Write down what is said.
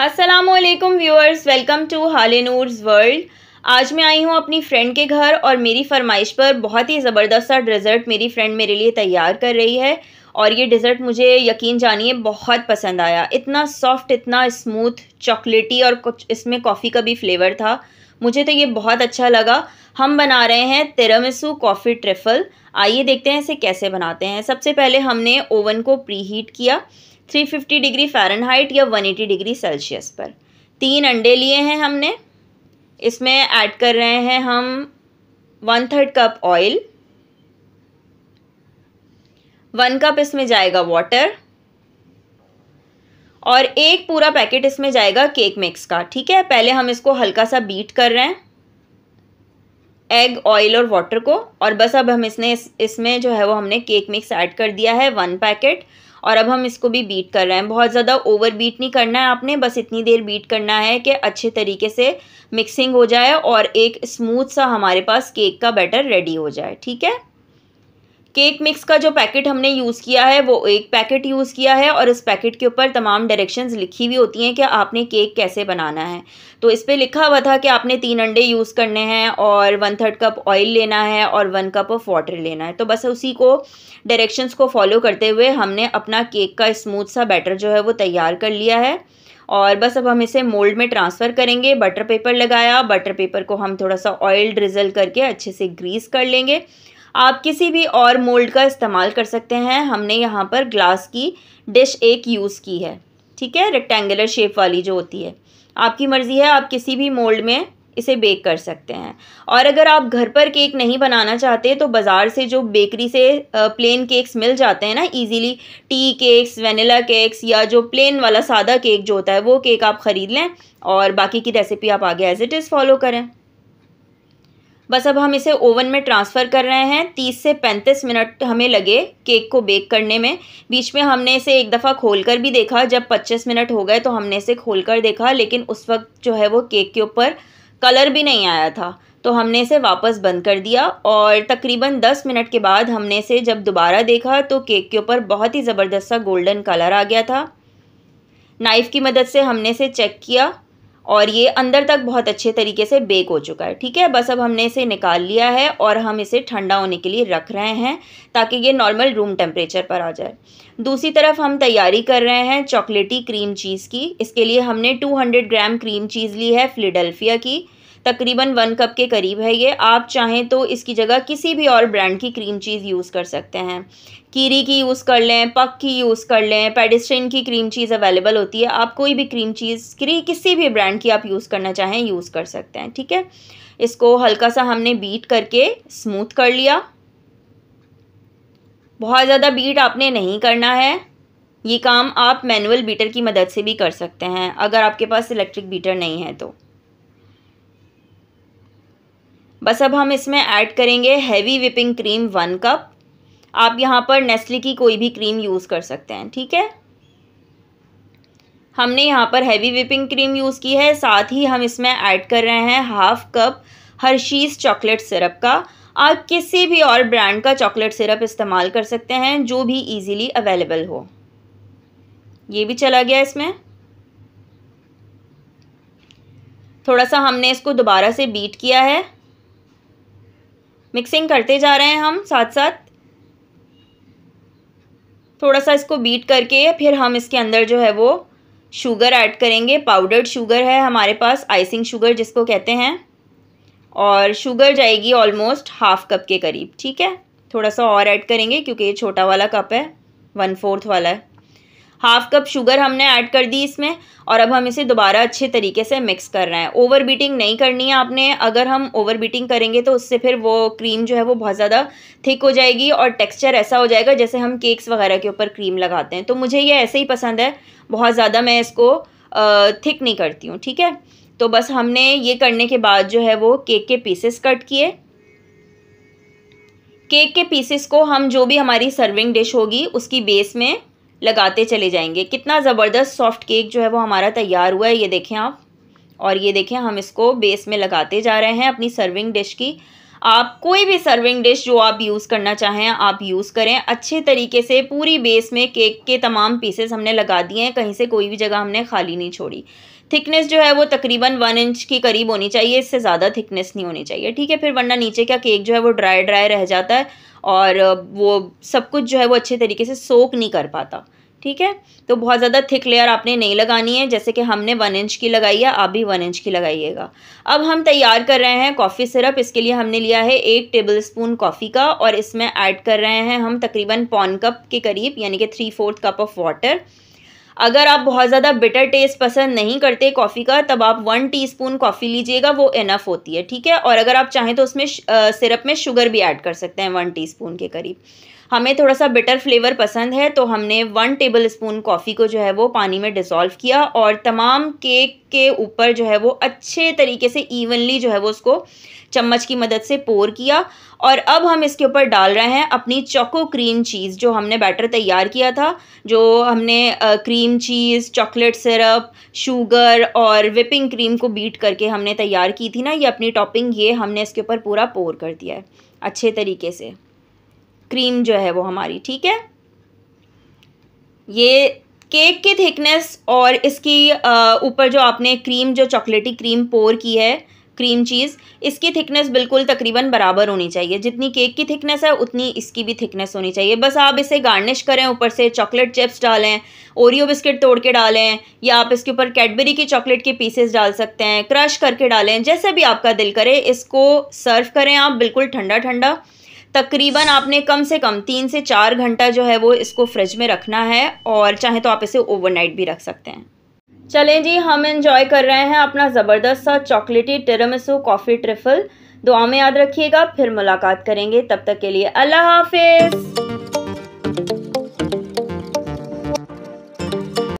Aslam viewers welcome to हाले Noor's world आज मैं आई हूँ अपनी फ्रेंड के घर और मेरी फरमाइश पर बहुत ही ज़बरदस्त सा डिज़र्ट मेरी फ्रेंड मेरे लिए तैयार कर रही है और ये डिज़र्ट मुझे यकीन जानिए बहुत पसंद आया इतना सॉफ्ट इतना स्मूथ चॉकलेटी और कुछ इसमें कॉफ़ी का भी फ्लेवर था मुझे तो ये बहुत अच्छा लगा हम बना रहे हैं तिरमिसू कॉफ़ी ट्रिफल आइए देखते हैं इसे कैसे बनाते हैं सबसे पहले हमने ओवन को प्री हीट किया 350 डिग्री फ़ारेनहाइट या 180 डिग्री सेल्सियस पर तीन अंडे लिए हैं हमने इसमें ऐड कर रहे हैं हम one third cup oil one cup इसमें जाएगा वाटर और एक पूरा पैकेट इसमें जाएगा केक मिक्स का ठीक है पहले हम इसको हल्का सा बीट कर रहे हैं एग ऑयल और वाटर को और बस अब हम इसने इस, इसमें जो है वो हमने केक मिक्स ऐड कर दिया है वन पैकेट और अब हम इसको भी बीट कर रहे हैं बहुत ज़्यादा ओवर बीट नहीं करना है आपने बस इतनी देर बीट करना है कि अच्छे तरीके से मिक्सिंग हो जाए और एक स्मूथ सा हमारे पास केक का बैटर रेडी हो जाए ठीक है केक मिक्स का जो पैकेट हमने यूज़ किया है वो एक पैकेट यूज़ किया है और इस पैकेट के ऊपर तमाम डायरेक्शंस लिखी हुई होती हैं कि आपने केक कैसे बनाना है तो इस पर लिखा हुआ था कि आपने तीन अंडे यूज़ करने हैं और वन थर्ड कप ऑयल लेना है और वन कप ऑफ वाटर लेना है तो बस उसी को डायरेक्शंस को फॉलो करते हुए हमने अपना केक का स्मूथ सा बैटर जो है वो तैयार कर लिया है और बस अब हम इसे मोल्ड में ट्रांसफ़र करेंगे बटर पेपर लगाया बटर पेपर को हम थोड़ा सा ऑयल ड्रिजल करके अच्छे से ग्रीस कर लेंगे आप किसी भी और मोल्ड का इस्तेमाल कर सकते हैं हमने यहाँ पर ग्लास की डिश एक यूज़ की है ठीक है रेक्टेंगुलर शेप वाली जो होती है आपकी मर्ज़ी है आप किसी भी मोल्ड में इसे बेक कर सकते हैं और अगर आप घर पर केक नहीं बनाना चाहते तो बाज़ार से जो बेकरी से प्लेन केक्स मिल जाते हैं ना easily tea cakes vanilla cakes या जो प्लेन वाला सादा केक जो होता है वो केक आप ख़रीद लें और बाकी की रेसिपी आप आगे एज इट इज़ फॉलो करें बस अब हम इसे ओवन में ट्रांसफ़र कर रहे हैं तीस से पैंतीस मिनट हमें लगे केक को बेक करने में बीच में हमने इसे एक दफ़ा खोल कर भी देखा जब पच्चीस मिनट हो गए तो हमने इसे खोल कर देखा लेकिन उस वक्त जो है वो केक के ऊपर कलर भी नहीं आया था तो हमने इसे वापस बंद कर दिया और तकरीबन दस मिनट के बाद हमने इसे जब दोबारा देखा तो केक के ऊपर बहुत ही ज़बरदस्त सा गोल्डन कलर आ गया था नाइफ़ की मदद से हमने इसे चेक किया और ये अंदर तक बहुत अच्छे तरीके से बेक हो चुका है ठीक है बस अब हमने इसे निकाल लिया है और हम इसे ठंडा होने के लिए रख रहे हैं ताकि ये नॉर्मल रूम टेम्परेचर पर आ जाए दूसरी तरफ हम तैयारी कर रहे हैं चॉकलेटी क्रीम चीज़ की इसके लिए हमने 200 ग्राम क्रीम चीज़ ली है फिलेडल्फिया की तकरीबन वन कप के करीब है ये आप चाहें तो इसकी जगह किसी भी और ब्रांड की क्रीम चीज़ यूज़ कर सकते हैं कीरी की यूज़ कर लें पक की यूज़ कर लें पेडिस्ट्रिन की क्रीम चीज़ अवेलेबल होती है आप कोई भी क्रीम चीज़ क्री किसी भी ब्रांड की आप यूज़ करना चाहें यूज़ कर सकते हैं ठीक है इसको हल्का सा हमने बीट करके स्मूथ कर लिया बहुत ज़्यादा बीट आपने नहीं करना है ये काम आप मैनुअल बीटर की मदद से भी कर सकते हैं अगर आपके पास इलेक्ट्रिक बीटर नहीं है तो बस अब हम इसमें ऐड करेंगे heavy whipping cream one cup आप यहाँ पर नेस्ली की कोई भी क्रीम यूज़ कर सकते हैं ठीक है हमने यहाँ पर हैवी विपिंग क्रीम यूज़ की है साथ ही हम इसमें ऐड कर रहे हैं half cup Hershey's chocolate syrup का आप किसी भी और ब्रांड का चॉकलेट सिरप इस्तेमाल कर सकते हैं जो भी इजीली अवेलेबल हो ये भी चला गया इसमें थोड़ा सा हमने इसको दोबारा से बीट किया है मिक्सिंग करते जा रहे हैं हम साथ साथ थोड़ा सा इसको बीट करके फिर हम इसके अंदर जो है वो शुगर ऐड करेंगे पाउडर्ड शुगर है हमारे पास आइसिंग शुगर जिसको कहते हैं और शुगर जाएगी ऑलमोस्ट हाफ कप के करीब ठीक है थोड़ा सा और ऐड करेंगे क्योंकि ये छोटा वाला कप है वन फोर्थ वाला है हाफ कप शुगर हमने ऐड कर दी इसमें और अब हम इसे दोबारा अच्छे तरीके से मिक्स कर रहे हैं ओवर बीटिंग नहीं करनी है आपने अगर हम ओवर बीटिंग करेंगे तो उससे फिर वो क्रीम जो है वो बहुत ज़्यादा थिक हो जाएगी और टेक्स्चर ऐसा हो जाएगा जैसे हम केक्स वगैरह के ऊपर क्रीम लगाते हैं तो मुझे ये ऐसे ही पसंद है बहुत ज़्यादा मैं इसको थिक नहीं करती हूँ ठीक है तो बस हमने ये करने के बाद जो है वो केक के पीसेस कट किए केक के पीसेस को हम जो भी हमारी सर्विंग डिश होगी उसकी बेस में लगाते चले जाएंगे कितना ज़बरदस्त सॉफ्ट केक जो है वो हमारा तैयार हुआ है ये देखें आप और ये देखें हम इसको बेस में लगाते जा रहे हैं अपनी सर्विंग डिश की आप कोई भी सर्विंग डिश जो आप यूज़ करना चाहें आप यूज़ करें अच्छे तरीके से पूरी बेस में केक के तमाम पीसेस हमने लगा दिए हैं कहीं से कोई भी जगह हमने खाली नहीं छोड़ी थिकनेस जो है वो तकरीबन वन इंच की करीब होनी चाहिए इससे ज़्यादा थिकनेस नहीं होनी चाहिए ठीक है फिर वरना नीचे का केक जो है वो ड्राई ड्राई रह जाता है और वो सब कुछ जो है वो अच्छे तरीके से सोक नहीं कर पाता ठीक है तो बहुत ज़्यादा थिक लेयर आपने नहीं लगानी है जैसे कि हमने वन इंच की लगाई है आप भी वन इंच की लगाइएगा अब हम तैयार कर रहे हैं कॉफ़ी सिरप इसके लिए हमने लिया है एक टेबल स्पून कॉफ़ी का और इसमें ऐड कर रहे हैं हम तकरीबन पौन कप के करीब यानी कि three fourth cup of water अगर आप बहुत ज़्यादा बिटर टेस्ट पसंद नहीं करते कॉफ़ी का तब आप वन टीस्पून कॉफ़ी लीजिएगा वो इनफ होती है ठीक है और अगर आप चाहें तो उसमें सिरप में शुगर भी ऐड कर सकते हैं वन टीस्पून के करीब हमें थोड़ा सा बिटर फ्लेवर पसंद है तो हमने वन टेबल स्पून कॉफ़ी को जो है वो पानी में डिसॉल्व किया और तमाम केक के ऊपर जो है वो अच्छे तरीके से इवनली जो है वो उसको चम्मच की मदद से पोर किया और अब हम इसके ऊपर डाल रहे हैं अपनी चोको क्रीम चीज़ जो हमने बैटर तैयार किया था जो हमने cream cheese chocolate syrup sugar और विपिंग क्रीम को बीट करके हमने तैयार की थी ना ये अपनी टॉपिंग ये हमने इसके ऊपर पूरा पोर कर दिया है अच्छे तरीके से क्रीम जो है वो हमारी ठीक है ये केक की थिकनेस और इसकी ऊपर जो आपने क्रीम जो चॉकलेटी क्रीम पोर की है क्रीम चीज़ इसकी थिकनेस बिल्कुल तकरीबन बराबर होनी चाहिए जितनी केक की थिकनेस है उतनी इसकी भी थिकनेस होनी चाहिए बस आप इसे गार्निश करें ऊपर से चॉकलेट चिप्स डालें ओरियो बिस्किट तोड़ के डालें या आप इसके ऊपर कैडबरी की चॉकलेट के पीसेस डाल सकते हैं क्रश करके डालें जैसे भी आपका दिल करे इसको सर्व करें आप बिल्कुल ठंडा ठंडा तकरीबन आपने कम से कम तीन से चार घंटा जो है वो इसको फ्रिज में रखना है और चाहे तो आप इसे ओवरनाइट भी रख सकते हैं चलें जी हम इन्जॉय कर रहे हैं अपना ज़बरदस्त सा चॉकलेटी टेरामिसो कॉफ़ी ट्रिफल दुआ में याद रखिएगा फिर मुलाकात करेंगे तब तक के लिए अल्लाह हाफिज़